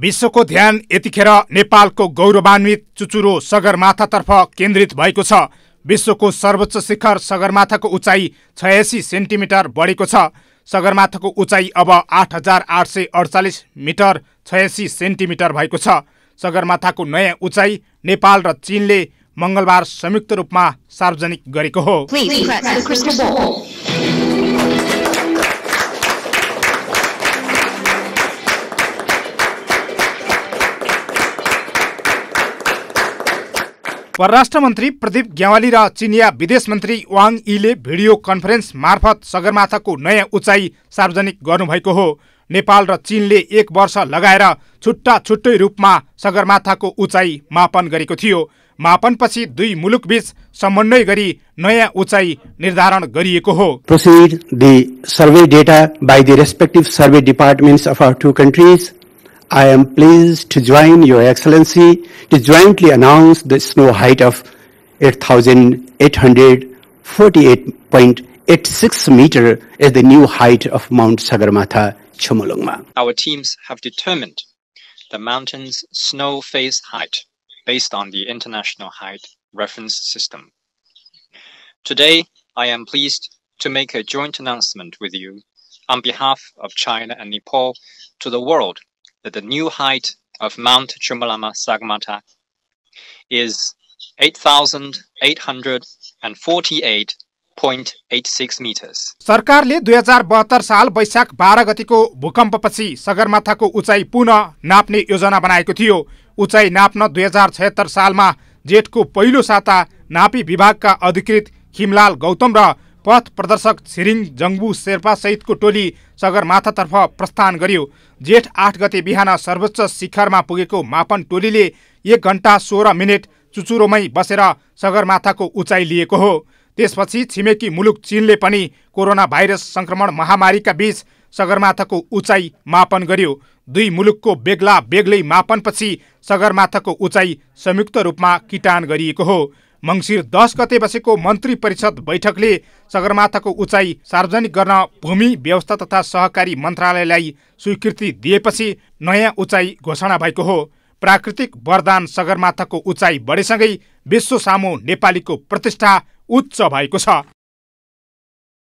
विश्वको ध्यान यतिखेर नेपालको गौरवान्वित चुचुरो सगरमाथातर्फ केन्द्रित भएको छ विश्वको सर्वोच्च शिखर सगरमाथाको उचाइ छयासी सेन्टिमिटर बढेको छ सगरमाथाको उचाइ अब आठ हजार आठ सय अडचालिस मिटर छयासी सेन्टिमिटर भएको छ सगरमाथाको नयाँ उचाइ नेपाल र चीनले मङ्गलबार संयुक्त रूपमा सार्वजनिक गरेको हो परराष्ट्र मन्त्री प्रदीप ग्यावाली र चिनिया विदेश मन्त्री वाङ यीले भिडियो कन्फरेन्स मार्फत सगरमाथाको नयाँ उचाइ सार्वजनिक गर्नुभएको हो नेपाल र चीनले एक वर्ष लगाएर छुट्टा छुट्टै रूपमा सगरमाथाको उचाइ मापन गरेको थियो मापनपछि दुई मुलुक मुलुकबीच समन्वय गरी नयाँ उचाइ निर्धारण गरिएको हो proceed the survey data by respective survey departments of our two countries I am pleased to join Your Excellency to jointly announce the snow height of 8,848.86 meter as the new height of Mount Sagarmatha, Chomolungma. Our teams have determined the mountain's snow face height based on the International Height Reference System. Today, I am pleased to make a joint announcement with you on behalf of China and Nepal to the world that the new height of Mount Chumalama Sagamata is 8,848 सरकारले दुई हजार बहत्तर साल वैशाख बाह्र गतिको भूकम्पपछि सगरमाथाको उचाइ पुनः नाप्ने योजना बनाएको थियो उचाइ नाप्न दुई हजार छयत्तर सालमा जेठको पहिलो साता नापी विभागका अधिकृत खिमलाल गौतम र पथ प्रदर्शक छिरिङ जङ्बु शेर्पा सहितको टोली सगरमाथातर्फ प्रस्थान गर्यो जेठ आठ गते बिहान सर्वोच्च शिखरमा पुगेको मापन टोलीले एक घन्टा सोह्र मिनट चुचुरोमै बसेर सगरमाथाको उचाइ लिएको हो त्यसपछि छिमेकी मुलुक चिनले पनि कोरोना भाइरस सङ्क्रमण महामारीका बीच सगरमाथाको उचाइ मापन गर्यो दुई मुलुकको बेग्ला बेग्लै मापनपछि सगरमाथाको उचाइ संयुक्त रूपमा किटान गरिएको हो मङ्सिर दस गते बसेको मन्त्री परिषद बैठकले सगरमाथाको उचाइ सार्वजनिक गर्न भूमि व्यवस्था तथा सहकारी मन्त्रालयलाई स्वीकृति दिएपछि नयाँ उचाइ घोषणा भएको हो प्राकृतिक वरदान सगरमाथाको उचाइ बढेसँगै विश्व सामु नेपालीको प्रतिष्ठा उच्च भएको छ